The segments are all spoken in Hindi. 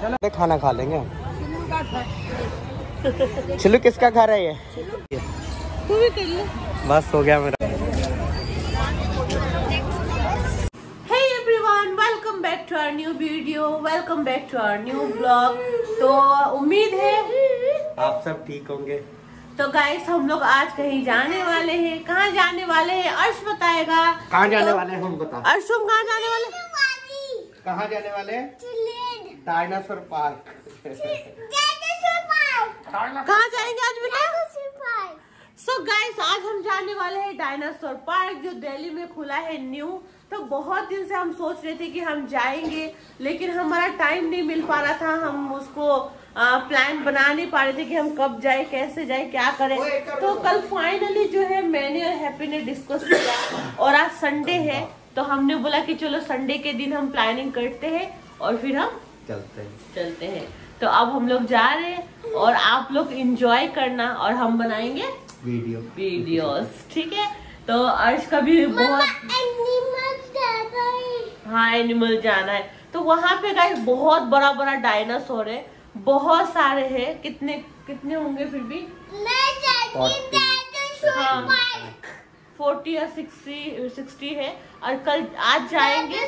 चलो खाना खा लेंगे चलो किसका खा रहा है ये तू भी कर ले बस हो गया मेरा new video welcome back to our new blog तो उम्मीद है आप सब ठीक होंगे तो गाइस हम लोग आज कहीं जाने वाले हैं कहाँ जाने वाले हैं अर्श बताएगा कहाँ जाने तो, वाले हैं हम बताओ अर्श हम कहाँ जाने वाले कहाँ जाने वाले डायनासोर पार्क कहाँ जाएंगे आज बेटा सो गाइस आज हम जाने वाले हैं डायनासोर पार्क जो दिल्ली में खुला है न्यू तो बहुत दिन से हम सोच रहे थे कि हम जाएंगे लेकिन हमारा टाइम नहीं मिल पा रहा था हम उसको आ, प्लान बना नहीं पा रहे थे कि हम कब जाए कैसे जाए क्या करें तो कल फाइनली जो है मैंने और हैप्पी ने डिस्कस किया और आज संडे है तो हमने बोला कि चलो संडे के दिन हम प्लानिंग करते हैं और फिर हम चलते हैं चलते हैं तो अब हम लोग जा रहे हैं और आप लोग इंजॉय करना और हम बनाएंगे वीडियो वीडियोस ठीक है तो आज का भी बहुत एनिमल हाँ एनिमल जाना है तो वहाँ पे गाय बहुत बड़ा बड़ा डायनासोर है बहुत सारे हैं कितने कितने होंगे फिर भी मैं हाँ फोर्टी या सिक्सटी सिक्सटी है और कल आज तो जाएंगे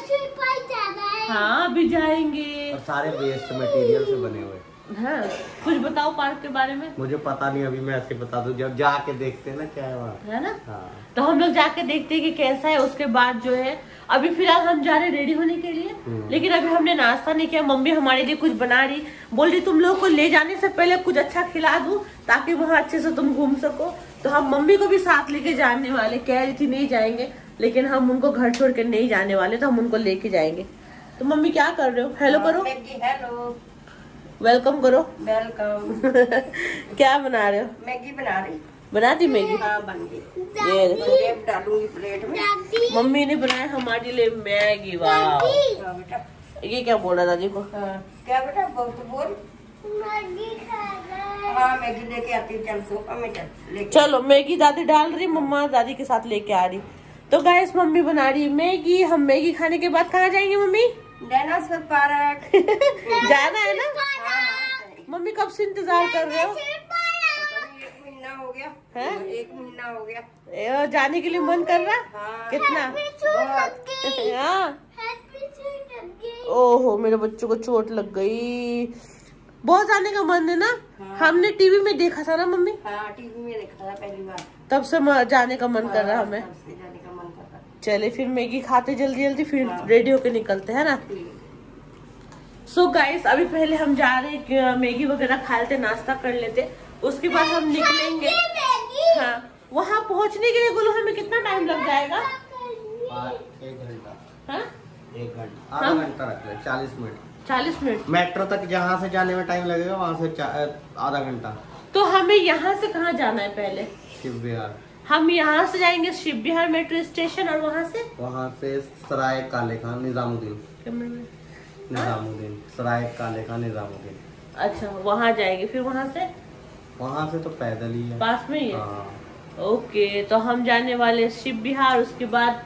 हाँ अभी जाएंगे सारे वेस्ट मटेरियल से बने हुए कुछ बताओ पार्क के बारे में मुझे पता नहीं अभी मैं ऐसे बता दू जब जाके देखते हैं ना क्या है वहाँ है ना हाँ। तो हम लोग जाके देखते हैं कि कैसा है उसके बाद जो है अभी फिलहाल हम जा रहे रेडी होने के लिए हम्म। लेकिन अभी हमने नाश्ता नहीं किया मम्मी हमारे लिए कुछ बना रही बोल रही तुम लोगों को ले जाने से पहले कुछ अच्छा खिला दू ताकि वहाँ अच्छे से तुम घूम सको तो हम मम्मी को भी साथ लेके जाने वाले कह रही थी नहीं जाएंगे लेकिन हम उनको घर छोड़ के नहीं जाने वाले तो हम उनको लेके जाएंगे तो मम्मी क्या कर रहे हो हेलो हाँ, करो हेलो वेलकम करो वेलकम क्या बना रहे हो मैगी बना रही बना दी मैगी हाँ ये डालूंगी प्लेट में मम्मी ने बनाया हमारे लिए मैगी वाह हाँ, ये क्या बोला दादी को हाँ। क्या बेटा बोल तो हाँ मैगी लेके आती चल सोफा में चल चलो मैगी दादी डाल रही मम्मा दादी के साथ लेके आ रही तो गैस मम्मी बना रही मैगी हम मैगी खाने के बाद कहाँ जाएंगे मम्मी डायनासोर पार्क जाना है ना मम्मी कब से इंतजार कर रहे हो हो गया है? हाँ? एक महीना हो गया जाने के लिए मन कर रहा हाँ। कितना हाँ? ओहो मेरे बच्चों को चोट लग गई बहुत जाने का मन है ना हाँ। हमने टीवी में देखा था ना मम्मी हाँ, टीवी में देखा था पहली बार तब से जाने का मन हाँ, कर रहा हाँ, हमें चले फिर मैगी खाते जल्दी जल्दी फिर हाँ। रेडी होके निकलते हैं ना सो हम्म। so गाइस अभी पहले हम जा रहे मैगी वगैरह खा लेते नाश्ता कर लेते उसके बाद हम निकलेंगे हाँ वहाँ पहुँचने के लिए बोलो हमें कितना टाइम लग जाएगा एक घंटा हाँ? हाँ? घंटा रख ले चालीस मिनट चालीस मिनट मेट्रो तक जहाँ से जाने में टाइम लगेगा वहाँ से आधा घंटा तो हमें यहाँ से कहाँ जाना है पहले शिव बिहार हम यहाँ से जाएंगे शिव बिहार मेट्रो स्टेशन और वहाँ से वहाँ से सराय काले खान निजामुद्दीन निजामुद्दीन सराय काले खान निजामुद्दीन अच्छा वहाँ जाएंगे फिर वहाँ से वहाँ से तो पैदल ही है पास में ही है हाँ। ओके तो हम जाने वाले शिव बिहार उसके बाद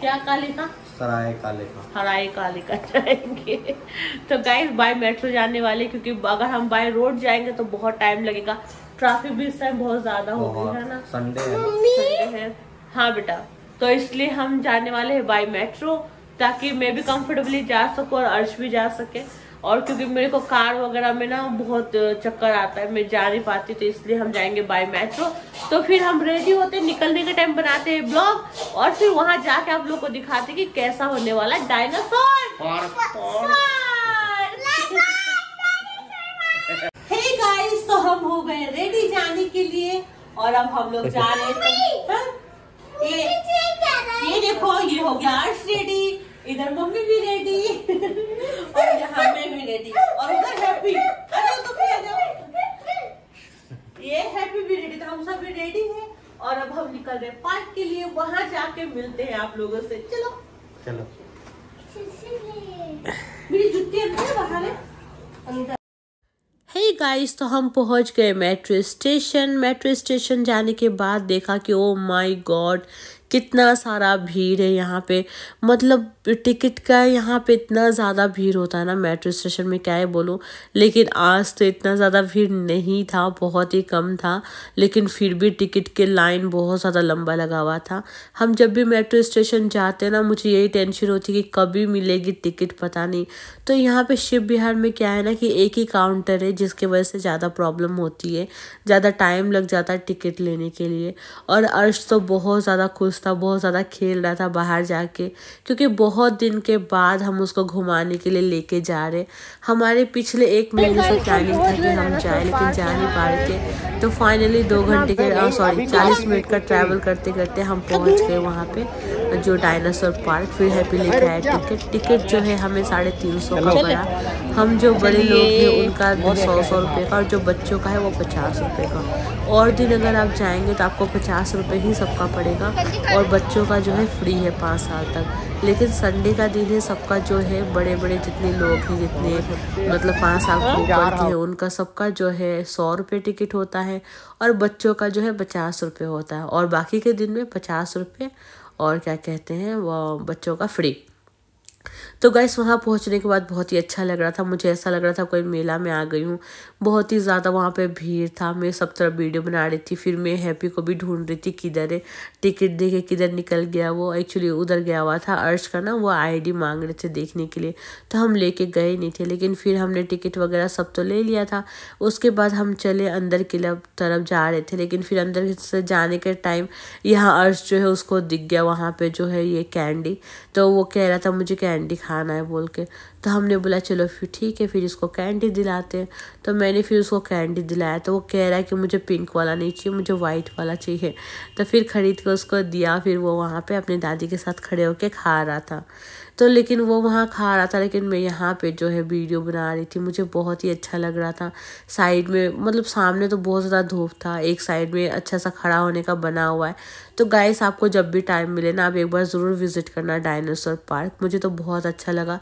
क्या काले का सराय काले का सराय काले का जाएंगे तो गाइस बाय मेट्रो जाने वाले क्योंकि अगर हम बाय रोड जाएंगे तो बहुत टाइम लगेगा ट्रैफिक भी इस टाइम बहुत ज्यादा हो गई है ना संडे है हाँ बेटा तो इसलिए हम जाने वाले हैं बाई मेट्रो ताकि मैं भी कंफर्टेबली जा सकूँ और अर्श भी जा सके और क्योंकि मेरे को कार वगैरह में ना बहुत चक्कर आता है मैं जा नहीं पाती तो इसलिए हम जाएंगे बाय मेट्रो तो फिर हम रेडी होते निकलने के टाइम बनाते हैं ब्लॉग और फिर वहाँ जाके आप लोग को दिखाते कि कैसा होने वाला डायनासोर hey guys, तो हम हो गए रेडी जाने के लिए और अब हम लोग जा रहे हैं हाँ? ये ये देखो ये हो गया अर्श रेडी इधर मम्मी भी रेडी और यहाँ मैं भी रेडी और उधर हैप्पी अरे तुम तो भी आ जाओ ये हैप्पी भी रेडी तो हम सब भी रेडी है और अब हम निकल रहे पार्क के लिए वहां जाके मिलते हैं आप लोगों से चलो चलो मेरी जुत्ती अंदर बाहर है अंदर है hey गाइस तो हम पहुंच गए मेट्रो स्टेशन मेट्रो स्टेशन जाने के बाद देखा कि ओ माय गॉड कितना सारा भीड़ है यहाँ पे मतलब तो टिकट का यहाँ पे इतना ज़्यादा भीड़ होता है ना मेट्रो स्टेशन में क्या है बोलो लेकिन आज तो इतना ज़्यादा भीड़ नहीं था बहुत ही कम था लेकिन फिर भी टिकट के लाइन बहुत ज़्यादा लंबा लगा हुआ था हम जब भी मेट्रो स्टेशन जाते हैं ना मुझे यही टेंशन होती है कि कभी मिलेगी टिकट पता नहीं तो यहाँ पर शिव बिहार में क्या है ना कि एक ही काउंटर है जिसकी वजह से ज़्यादा प्रॉब्लम होती है ज़्यादा टाइम लग जाता है टिकट लेने के लिए और अर्श तो बहुत ज़्यादा खुश था बहुत ज़्यादा खेल रहा था बाहर जाके क्योंकि बहुत बहुत दिन के बाद हम उसको घुमाने के लिए लेके जा रहे हमारे पिछले एक महीने से प्लानिंग था कि हम जाए लेकिन जा नहीं पा रहे थे तो फाइनली दो घंटे के सॉरी oh, चालीस मिनट का ट्रैवल करते करते हम पहुंच गए वहाँ पे जो डायनासोर पार्क फिर हैप्पी लेके आए टिकट टिकट जो है हमें साढ़े तीन सौ का पड़ा हम जो बड़े लोग हैं उनका दो सौ सौ रुपये का और जो बच्चों का है वो पचास रुपये का और दिन अगर आप जाएंगे तो आपको पचास रुपये ही सबका पड़ेगा और बच्चों का जो है फ्री है पाँच साल तक लेकिन संडे का दिन है सबका जो है बड़े बड़े जितने लोग हैं जितने मतलब पाँच साल के ऊपर के हैं उनका सबका जो है सौ रुपये टिकट होता है और बच्चों का जो है पचास रुपये होता है और बाकी के दिन में पचास रुपये और क्या कहते हैं वो बच्चों का फ्री तो गैस वहाँ पहुँचने के बाद बहुत ही अच्छा लग रहा था मुझे ऐसा लग रहा था कोई मेला में आ गई हूँ बहुत ही ज़्यादा वहाँ पर भीड़ था मैं सब तरफ वीडियो बना रही थी फिर मैं हैप्पी को भी ढूंढ रही थी किधर है टिकट देखे किधर निकल गया वो एक्चुअली उधर गया हुआ था अर्श का ना वो आई मांग रहे थे देखने के लिए तो हम लेके गए नहीं थे लेकिन फिर हमने टिकट वगैरह सब तो ले लिया था उसके बाद हम चले अंदर की तरफ जा रहे थे लेकिन फिर अंदर से जाने के टाइम यहाँ अर्श जो है उसको दिख गया वहाँ पर जो है ये कैंडी तो वो कह रहा था मुझे कैंडी खा खाना है बोल के तो हमने बोला चलो फिर ठीक है फिर इसको कैंडी दिलाते हैं तो मैंने फिर उसको कैंडी दिलाया तो वो कह रहा है कि मुझे पिंक वाला नहीं चाहिए मुझे वाइट वाला चाहिए तो फिर ख़रीद कर उसको दिया फिर वो वहाँ पर अपनी दादी के साथ खड़े होकर खा रहा था तो लेकिन वो वहाँ खा रहा था लेकिन मैं यहाँ पे जो है वीडियो बना रही थी मुझे बहुत ही अच्छा लग रहा था साइड में मतलब सामने तो बहुत ज़्यादा धूप था एक साइड में अच्छा सा खड़ा होने का बना हुआ है तो गाइस आपको जब भी टाइम मिले ना आप एक बार ज़रूर विज़िट करना डायनासोर पार्क मुझे तो बहुत अच्छा लगा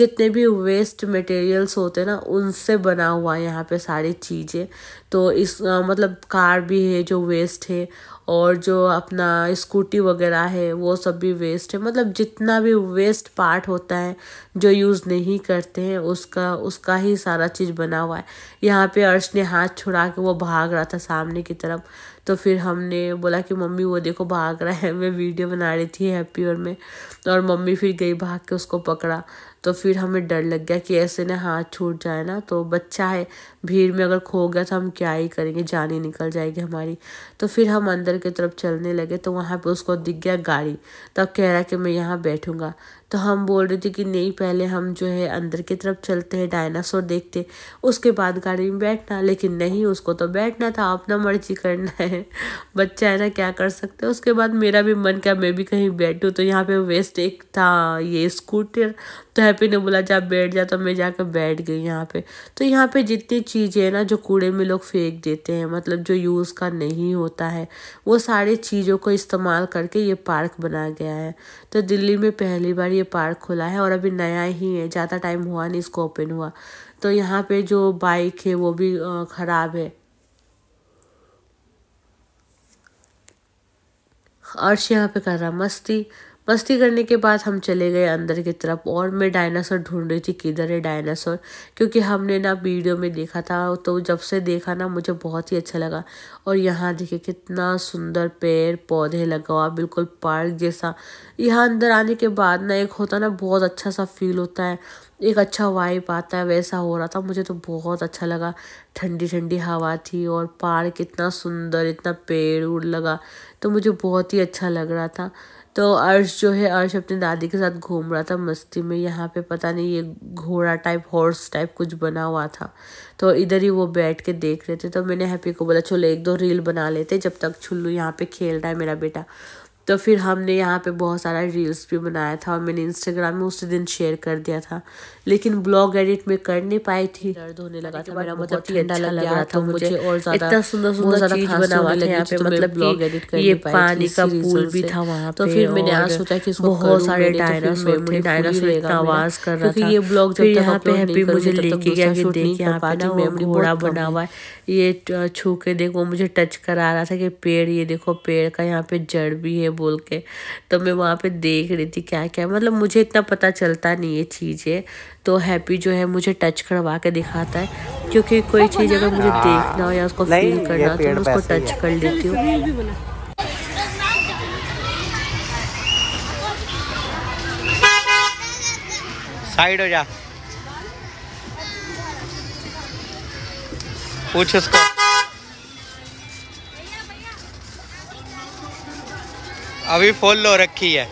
जितने भी वेस्ट मटेरियल्स होते ना उनसे बना हुआ है यहाँ पर सारी चीज़ें तो इस आ, मतलब कार भी है जो वेस्ट है और जो अपना स्कूटी वगैरह है वो सब भी वेस्ट है मतलब जितना भी वेस्ट पार्ट होता है जो यूज़ नहीं करते हैं उसका उसका ही सारा चीज़ बना हुआ है यहाँ पे अर्श ने हाथ छुड़ा के वो भाग रहा था सामने की तरफ तो फिर हमने बोला कि मम्मी वो देखो भाग रहा है मैं वीडियो बना रही थी हैप्पी और में और मम्मी फिर गई भाग के उसको पकड़ा तो फिर हमें डर लग गया कि ऐसे ना हाथ छूट जाए ना तो बच्चा है भीड़ में अगर खो गया तो हम क्या ही करेंगे जान ही निकल जाएगी हमारी तो फिर हम अंदर की तरफ चलने लगे तो वहाँ पे उसको दिख गया गाड़ी तब तो कह रहा कि मैं यहाँ बैठूँगा तो हम बोल रहे थे कि नहीं पहले हम जो है अंदर की तरफ चलते हैं डायनासोर देखते उसके बाद गाड़ी में बैठना लेकिन नहीं उसको तो बैठना था अपना मर्जी करना है बच्चा है ना क्या कर सकते उसके बाद मेरा भी मन किया मैं भी कहीं बैठूँ तो यहाँ पे वेस्ट एक था ये स्कूटर तो हैप्पी ने बोला जा बैठ जा तो मैं जाकर बैठ गई यहाँ पे तो यहाँ पे जितनी चीज़ें हैं ना जो कूड़े में लोग फेंक देते हैं मतलब जो यूज़ का नहीं होता है वो सारे चीज़ों को इस्तेमाल करके ये पार्क बनाया गया है तो दिल्ली में पहली बार ये पार्क खुला है और अभी नया ही है ज़्यादा टाइम हुआ नहीं इसको ओपन हुआ तो यहाँ पे जो बाइक है वो भी ख़राब है अर्श यहाँ पे कर रहा मस्ती मस्ती करने के बाद हम चले गए अंदर की तरफ और मैं डायनासोर ढूंढ रही थी किधर है डायनासोर क्योंकि हमने ना वीडियो में देखा था तो जब से देखा ना मुझे बहुत ही अच्छा लगा और यहाँ देखिए कितना सुंदर पेड़ पौधे लगा हुआ बिल्कुल पार्क जैसा यहाँ अंदर आने के बाद ना एक होता ना बहुत अच्छा सा फील होता है एक अच्छा वाइप आता है वैसा हो रहा था मुझे तो बहुत अच्छा लगा ठंडी ठंडी हवा थी और पार्क इतना सुंदर इतना पेड़ उड़ लगा तो मुझे बहुत ही अच्छा लग रहा था तो अर्श जो है अर्श अपने दादी के साथ घूम रहा था मस्ती में यहाँ पे पता नहीं ये घोड़ा टाइप हॉर्स टाइप कुछ बना हुआ था तो इधर ही वो बैठ के देख रहे थे तो मैंने हैप्पी को बोला चलो एक दो रील बना लेते जब तक छुल्लू यहाँ पे खेल रहा है मेरा बेटा तो फिर हमने यहाँ पे बहुत सारा रील्स भी बनाया था और मैंने इंस्टाग्राम में उसी दिन शेयर कर दिया था लेकिन ब्लॉग एडिट में कर नहीं पाई थी दर्द होने लगा था मेरा मतलब ठंडा अच्छा लग रहा था तो मुझे और इतना सुंदर सुंदर चीज बना हुआ था यहाँ पे तो मतलब ब्लॉग एडिट कर ये पानी का पूल भी था वहाँ तो फिर मैंने यहाँ सोचा की बहुत सारे डायनासोर डायनासोर आवाज कर रहा था ये ब्लॉग जब यहाँ पे है मुझे लेके गया कि देख यहाँ पे घोड़ा बना हुआ है ये छू के देखो मुझे टच करा रहा था कि पेड़ ये देखो पेड़ का यहाँ पे जड़ भी है बोल के तो मैं वहाँ पे देख रही थी क्या क्या मतलब मुझे इतना पता चलता नहीं ये चीज़ें तो हैप्पी जो है मुझे टच करवा के दिखाता है क्योंकि कोई चीज़ अगर मुझे देखना हो या उसको फील करना तो मैं उसको टच कर लेती हूँ साइड हो जा पूछ उसका अभी फुल हो रखी है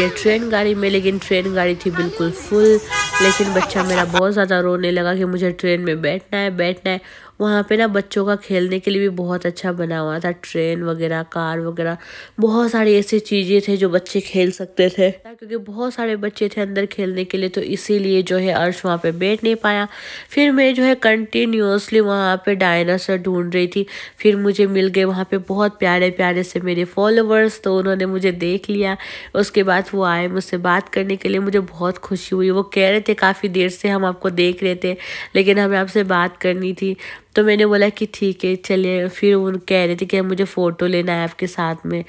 ये ट्रेन गाड़ी में लेकिन ट्रेन गाड़ी थी बिल्कुल फुल लेकिन बच्चा मेरा बहुत ज़्यादा रोने लगा कि मुझे ट्रेन में बैठना है बैठना है वहाँ पे ना बच्चों का खेलने के लिए भी बहुत अच्छा बना हुआ था ट्रेन वगैरह कार वगैरह बहुत सारी ऐसी चीज़ें थे जो बच्चे खेल सकते थे क्योंकि बहुत सारे बच्चे थे अंदर खेलने के लिए तो इसीलिए जो है अर्श वहाँ पे बैठ नहीं पाया फिर मैं जो है कंटिन्यूसली वहाँ पे डायनासर ढूंढ रही थी फिर मुझे मिल गए वहाँ पर बहुत प्यारे प्यारे से मेरे फॉलोअर्स तो उन्होंने मुझे देख लिया उसके बाद वो आए मुझसे बात करने के लिए मुझे बहुत खुशी हुई वो कह रहे थे काफ़ी देर से हम आपको देख रहे थे लेकिन हमें आपसे बात करनी थी तो मैंने बोला कि ठीक है चलिए फिर वो कह रहे थे कि मुझे फ़ोटो लेना है आपके साथ में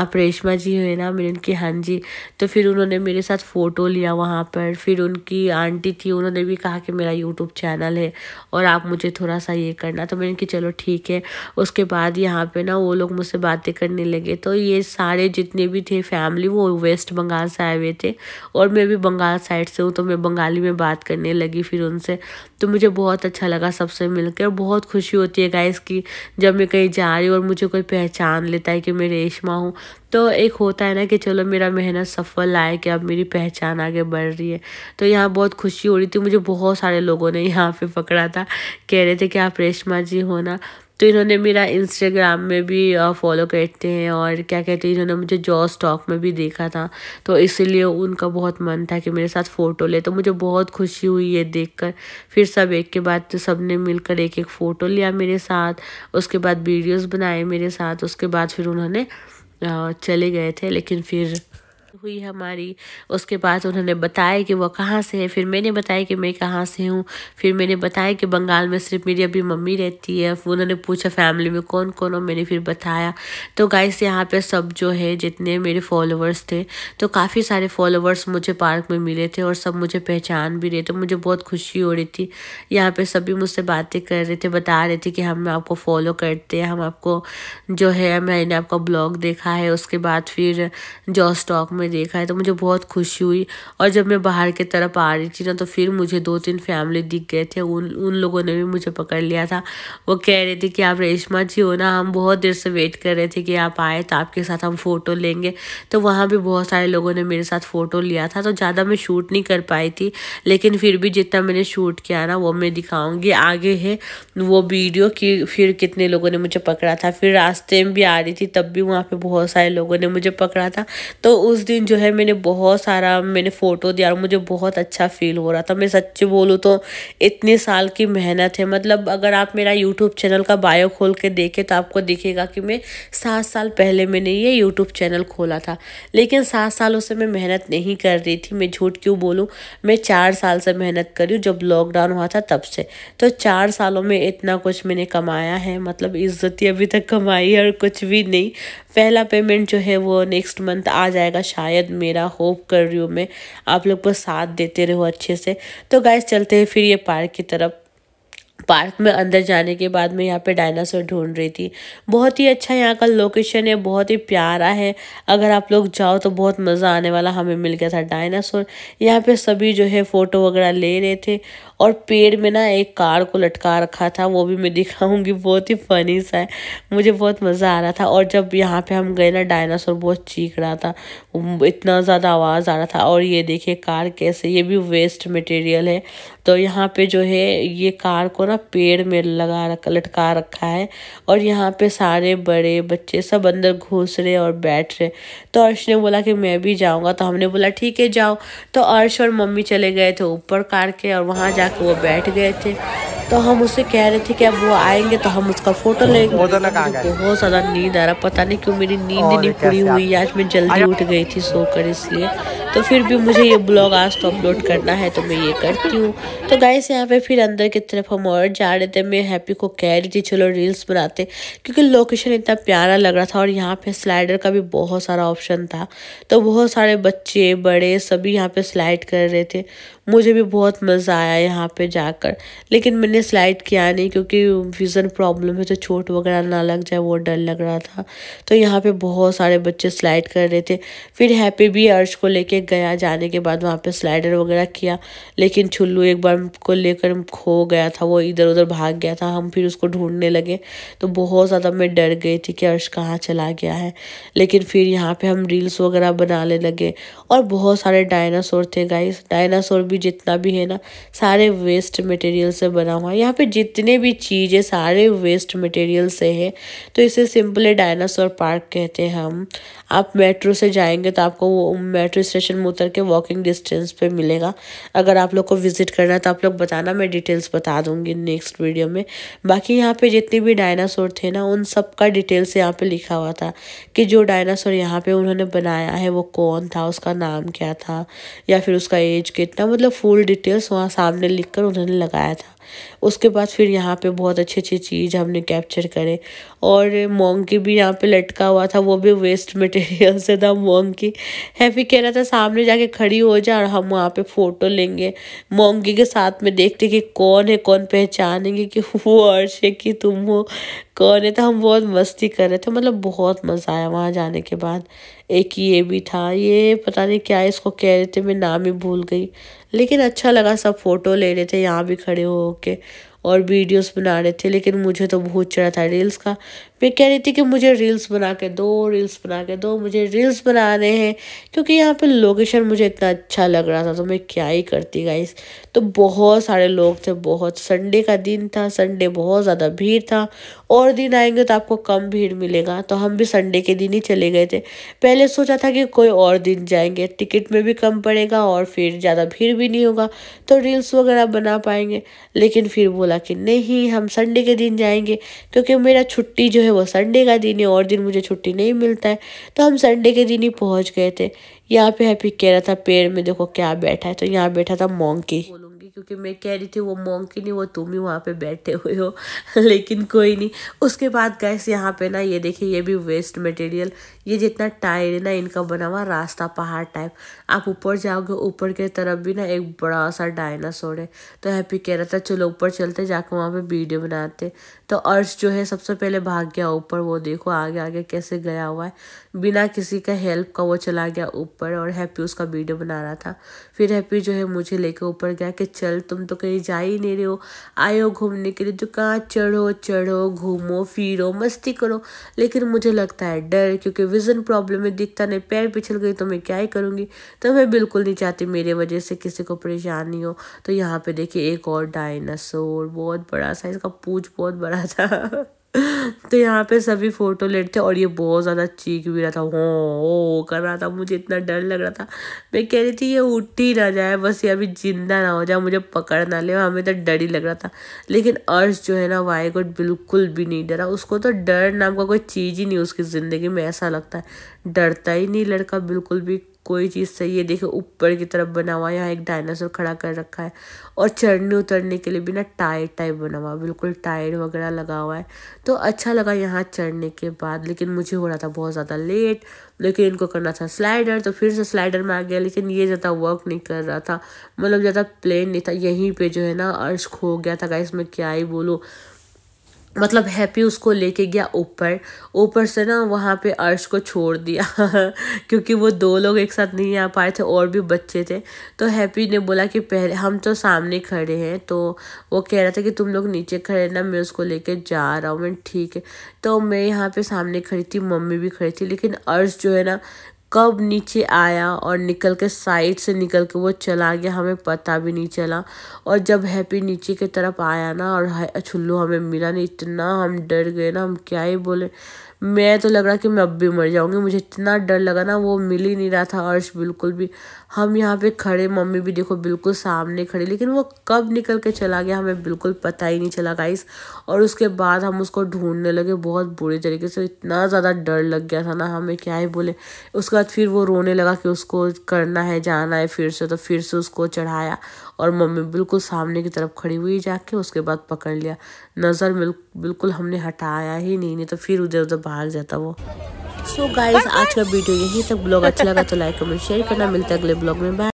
आप रेशमा जी हुए ना मैंने उनकी हाँ जी तो फिर उन्होंने मेरे साथ फ़ोटो लिया वहाँ पर फिर उनकी आंटी थी उन्होंने भी कहा कि मेरा यूट्यूब चैनल है और आप मुझे थोड़ा सा ये करना तो मैंने कि चलो ठीक है उसके बाद यहाँ पर ना वो लोग मुझसे बातें करने लगे तो ये सारे जितने भी थे फैमिली वो वेस्ट बंगाल से आए हुए थे और मैं भी बंगाल साइड से हूँ तो मैं बंगाली में बात करने लगी फिर उनसे तो मुझे बहुत अच्छा लगा सबसे मिलकर बहुत बहुत खुशी होती है गाइस की जब मैं कहीं जा रही हूँ और मुझे कोई पहचान लेता है कि मैं रेशमा हूँ तो एक होता है ना कि चलो मेरा मेहनत सफल आए कि अब मेरी पहचान आगे बढ़ रही है तो यहाँ बहुत खुशी हो रही थी मुझे बहुत सारे लोगों ने यहाँ पे पकड़ा था कह रहे थे कि आप रेशमा जी हो ना तो इन्होंने मेरा इंस्टाग्राम में भी फॉलो करते हैं और क्या कहते हैं इन्होंने मुझे जॉ स्टॉक में भी देखा था तो इसीलिए उनका बहुत मन था कि मेरे साथ फ़ोटो ले तो मुझे बहुत खुशी हुई ये कर फिर सब एक के बाद तो सब ने मिलकर एक एक फ़ोटो लिया मेरे साथ उसके बाद वीडियोज़ बनाए मेरे साथ उसके बाद फिर उन्होंने चले गए थे लेकिन फिर हुई हमारी उसके बाद उन्होंने बताया कि वह कहाँ से है फिर मैंने बताया कि मैं कहाँ से हूँ फिर मैंने बताया कि बंगाल में सिर्फ मेरी अभी मम्मी रहती है उन्होंने पूछा फैमिली में कौन कौन हो मैंने फिर बताया तो गाइस यहाँ पे सब जो है जितने मेरे फॉलोवर्स थे तो काफ़ी सारे फॉलोवर्स मुझे पार्क में मिले थे और सब मुझे पहचान भी रहे थे मुझे बहुत खुशी हो रही थी यहाँ पर सभी मुझसे बातें कर रहे थे बता रहे थे कि हम आपको फॉलो करते हैं हम आपको जो है मैंने आपका ब्लॉग देखा है उसके बाद फिर जो स्टॉक में में देखा है तो मुझे बहुत खुशी हुई और जब मैं बाहर की तरफ आ रही थी ना तो फिर मुझे दो तीन फैमिली दिख गए थे उन उन लोगों ने भी मुझे पकड़ लिया था वो कह रहे थे कि आप रेशमा जी हो ना हम बहुत देर से वेट कर रहे थे कि आप आए तो आपके साथ हम फ़ोटो लेंगे तो वहाँ भी बहुत सारे लोगों ने मेरे साथ फ़ोटो लिया था तो ज़्यादा मैं शूट नहीं कर पाई थी लेकिन फिर भी जितना मैंने शूट किया ना वो मैं दिखाऊँगी आगे है वो वीडियो कि फिर कितने लोगों ने मुझे पकड़ा था फिर रास्ते में भी आ रही थी तब भी वहाँ पर बहुत सारे लोगों ने मुझे पकड़ा था तो उस दिन जो है मैंने बहुत सारा मैंने फ़ोटो दिया और मुझे बहुत अच्छा फील हो रहा था मैं सच्चे बोलूँ तो इतने साल की मेहनत है मतलब अगर आप मेरा यूट्यूब चैनल का बायो खोल के देखें तो आपको दिखेगा कि मैं सात साल पहले मैंने ये यूट्यूब चैनल खोला था लेकिन सात सालों से मैं मेहनत नहीं कर रही थी मैं झूठ क्यों बोलूँ मैं चार साल से मेहनत करी हूँ जब लॉकडाउन हुआ था तब से तो चार सालों में इतना कुछ मैंने कमाया है मतलब इज्जत ही अभी तक कमाई है और कुछ भी नहीं पहला पेमेंट जो है वो नेक्स्ट मंथ आ जाएगा शायद मेरा होप कर रही हूँ मैं आप लोग को साथ देते रहो अच्छे से तो गाइस चलते हैं फिर ये पार्क की तरफ पार्क में अंदर जाने के बाद मैं यहाँ पे डायनासोर ढूंढ रही थी बहुत ही अच्छा यहाँ का लोकेशन है बहुत ही प्यारा है अगर आप लोग जाओ तो बहुत मज़ा आने वाला हमें मिल गया था डायनासोर यहाँ पे सभी जो है फ़ोटो वगैरह ले रहे थे और पेड़ में ना एक कार को लटका रखा था वो भी मैं दिखाऊंगी बहुत ही फनी सा है मुझे बहुत मज़ा आ रहा था और जब यहाँ पे हम गए ना डायनासोर बहुत चीख रहा था इतना ज़्यादा आवाज़ आ रहा था और ये देखिए कार कैसे ये भी वेस्ट मटेरियल है तो यहाँ पे जो है ये कार को ना पेड़ में लगा रख लटका रखा है और यहाँ पे सारे बड़े बच्चे सब अंदर घुस रहे और बैठ रहे तो अर्श ने बोला कि मैं भी जाऊँगा तो हमने बोला ठीक है जाओ तो अर्श और मम्मी चले गए थे ऊपर कार के और वहाँ जा जाके वो बैठ गए थे तो हम उसे कह रहे थे कि अब वो आएंगे तो हम उसका फोटो लेंगे तो बहुत ज्यादा नींद आ रहा पता नहीं क्यों मेरी नींद नहीं पूरी हुई आज मैं जल्दी उठ गई थी सोकर इसलिए तो फिर भी मुझे ये ब्लॉग आज तो अपलोड करना है तो मैं ये करती हूँ तो गाइस यहाँ पे फिर अंदर की तरफ हम और जा रहे थे मैं हैप्पी को कह रही थी चलो रील्स बनाते क्योंकि लोकेशन इतना प्यारा लग रहा था और यहाँ पे स्लाइडर का भी बहुत सारा ऑप्शन था तो बहुत सारे बच्चे बड़े सभी यहाँ पर स्लाइड कर रहे थे मुझे भी बहुत मज़ा आया यहाँ पर जाकर लेकिन मैंने स्लाइड किया नहीं क्योंकि विज़न प्रॉब्लम है तो चोट वगैरह ना लग जाए वो डर लग रहा था तो यहाँ पर बहुत सारे बच्चे स्लाइड कर रहे थे फिर हैप्पी भी अर्श को लेके लेके गया जाने के बाद वहाँ पे स्लाइडर वगैरह किया लेकिन छुल्लू एक बार को लेकर खो गया था वो इधर उधर भाग गया था हम फिर उसको ढूंढने लगे तो बहुत ज़्यादा मैं डर गई थी कि अर्श कहाँ चला गया है लेकिन फिर यहाँ पे हम रील्स वगैरह बनाने लगे और बहुत सारे डायनासोर थे गाइस डायनासोर भी जितना भी है ना सारे वेस्ट मटेरियल से बना हुआ है यहाँ पर जितने भी चीज़ें सारे वेस्ट मटेरियल से है तो इसे सिंपले डायनासोर पार्क कहते हैं हम आप मेट्रो से जाएंगे तो आपको वो मेट्रो स्टेशन स्टेशन में उतर के वॉकिंग डिस्टेंस पे मिलेगा अगर आप लोग को विजिट करना है तो आप लोग बताना मैं डिटेल्स बता दूंगी नेक्स्ट वीडियो में बाकी यहाँ पे जितने भी डायनासोर थे ना उन सब का डिटेल्स यहाँ पे लिखा हुआ था कि जो डायनासोर यहाँ पे उन्होंने बनाया है वो कौन था उसका नाम क्या था या फिर उसका एज कितना मतलब फुल डिटेल्स वहाँ सामने लिख कर उन्होंने लगाया था उसके बाद फिर यहाँ पे बहुत अच्छी अच्छी चीज़ हमने कैप्चर करे और मोंकी भी यहाँ पे लटका हुआ था वो भी वेस्ट मटेरियल से था मोंकी हैफी कह रहा था सामने जाके खड़ी हो जा और हम वहाँ पे फ़ोटो लेंगे मोंकी के साथ में देखते कि कौन है कौन पहचानेंगे कि वो अर्श है कि तुम हो कौन रहे थे तो हम बहुत मस्ती कर रहे थे मतलब बहुत मज़ा आया वहाँ जाने के बाद एक ये भी था ये पता नहीं क्या इसको कह रहे थे मैं नाम ही भूल गई लेकिन अच्छा लगा सब फ़ोटो ले रहे थे यहाँ भी खड़े हो के और वीडियोस बना रहे थे लेकिन मुझे तो बहुत चढ़ा था रील्स का मैं कह रही थी कि मुझे रील्स बना के दो रील्स बना के दो मुझे रील्स बनाने हैं क्योंकि यहाँ पे लोकेशन मुझे इतना अच्छा लग रहा था तो मैं क्या ही करती गाइस तो बहुत सारे लोग थे बहुत संडे का दिन था संडे बहुत ज़्यादा भीड़ था और दिन आएंगे तो आपको कम भीड़ मिलेगा तो हम भी संडे के दिन ही चले गए थे पहले सोचा था कि कोई और दिन जाएंगे टिकट में भी कम पड़ेगा और फिर ज़्यादा भीड़ भी नहीं होगा तो रील्स वगैरह बना पाएंगे लेकिन फिर बोला कि नहीं हम संडे के दिन जाएंगे क्योंकि मेरा छुट्टी जो है है वो संडे का दिन है और दिन मुझे छुट्टी नहीं मिलता है तो हम संडे के दिन ही पहुंच गए थे यहाँ पे हैप्पी कह रहा था पेड़ में देखो क्या बैठा है तो यहाँ बैठा था मोंकी बोलूँगी क्योंकि मैं कह रही थी वो मोंकी नहीं वो तुम ही वहाँ पे बैठे हुए हो लेकिन कोई नहीं उसके बाद गैस यहाँ पे ना ये देखिए ये भी वेस्ट मटेरियल ये जितना टायर है ना इनका बना हुआ रास्ता पहाड़ टाइप आप ऊपर जाओगे ऊपर की तरफ भी ना एक बड़ा सा डायनासोर है तो हैप्पी कह रहा था चलो ऊपर चलते जाके वहाँ पे वीडियो बनाते तो अर्श जो है सबसे पहले भाग गया ऊपर वो देखो आगे आगे कैसे गया हुआ है बिना किसी का हेल्प का वो चला गया ऊपर और हैप्पी उसका वीडियो बना रहा था फिर हैप्पी जो है मुझे लेके ऊपर गया कि चल तुम तो कहीं जा ही नहीं रहे हो आए हो घूमने के लिए तो कहाँ चढ़ो चढ़ो घूमो फिरो मस्ती करो लेकिन मुझे लगता है डर क्योंकि विज़न प्रॉब्लम है दिखता नहीं पैर पिछल गई तो मैं क्या ही करूँगी तो मैं बिल्कुल नहीं चाहती मेरे वजह से किसी को परेशानी हो तो यहाँ पे देखिए एक और डायनासोर बहुत बड़ा सा इसका पूछ बहुत बड़ा था तो यहाँ पे सभी फोटो लेट थे और ये बहुत ज़्यादा चीख भी रहा था हो हो कर रहा था मुझे इतना डर लग रहा था मैं कह रही थी ये उठ ही ना जाए बस ये अभी जिंदा ना हो जाए मुझे पकड़ ना ले हमें तो डर ही लग रहा था लेकिन अर्श जो है ना वाई गॉड बिल्कुल भी नहीं डरा उसको तो डर नाम का कोई चीज़ ही नहीं उसकी ज़िंदगी में ऐसा लगता है डरता ही नहीं लड़का बिल्कुल भी कोई चीज़ सही है देखो ऊपर की तरफ बना हुआ यहाँ एक डायनासोर खड़ा कर रखा है और चढ़ने उतरने के लिए भी ना टायर टाइप बना हुआ बिल्कुल टायर वगैरह लगा हुआ है तो अच्छा लगा यहाँ चढ़ने के बाद लेकिन मुझे हो रहा था बहुत ज़्यादा लेट लेकिन इनको करना था स्लाइडर तो फिर से स्लाइडर में आ गया लेकिन ये ज़्यादा वर्क नहीं कर रहा था मतलब ज़्यादा प्लेन नहीं था यहीं पर जो है ना अर्श खो गया था गाइस मैं क्या ही बोलूँ मतलब हैप्पी उसको लेके गया ऊपर ऊपर से ना वहाँ पे अर्श को छोड़ दिया क्योंकि वो दो लोग एक साथ नहीं आ पाए थे और भी बच्चे थे तो हैप्पी ने बोला कि पहले हम तो सामने खड़े हैं तो वो कह रहा था कि तुम लोग नीचे खड़े ना मैं उसको लेके जा रहा हूँ मैं ठीक है तो मैं यहाँ पे सामने खड़ी थी मम्मी भी खड़ी थी लेकिन अर्श जो है ना कब नीचे आया और निकल के साइड से निकल के वो चला गया हमें पता भी नहीं चला और जब हैप्पी नीचे की तरफ आया ना और छुल्लू हमें मिला नहीं इतना हम डर गए ना हम क्या ही बोले मैं तो लग रहा कि मैं अब भी मर जाऊंगी मुझे इतना डर लगा ना वो मिल ही नहीं रहा था अर्श बिल्कुल भी हम यहाँ पे खड़े मम्मी भी देखो बिल्कुल सामने खड़े लेकिन वो कब निकल के चला गया हमें बिल्कुल पता ही नहीं चला गाइस और उसके बाद हम उसको ढूंढने लगे बहुत बुरे तरीके से इतना ज़्यादा डर लग गया था ना हमें क्या ही बोले उसका बाद फिर वो रोने लगा कि उसको करना है जाना है फिर से तो फिर से उसको चढ़ाया और मम्मी बिल्कुल सामने की तरफ खड़ी हुई जाके उसके बाद पकड़ लिया नज़र बिल्कुल हमने हटाया ही नहीं नहीं तो फिर उधर उधर भाग जाता वो सो so गाइज आज का वीडियो यहीं तक ब्लॉग अच्छा लगा तो लाइक कमेंट शेयर करना मिलता है अगले ब्लॉग में बाय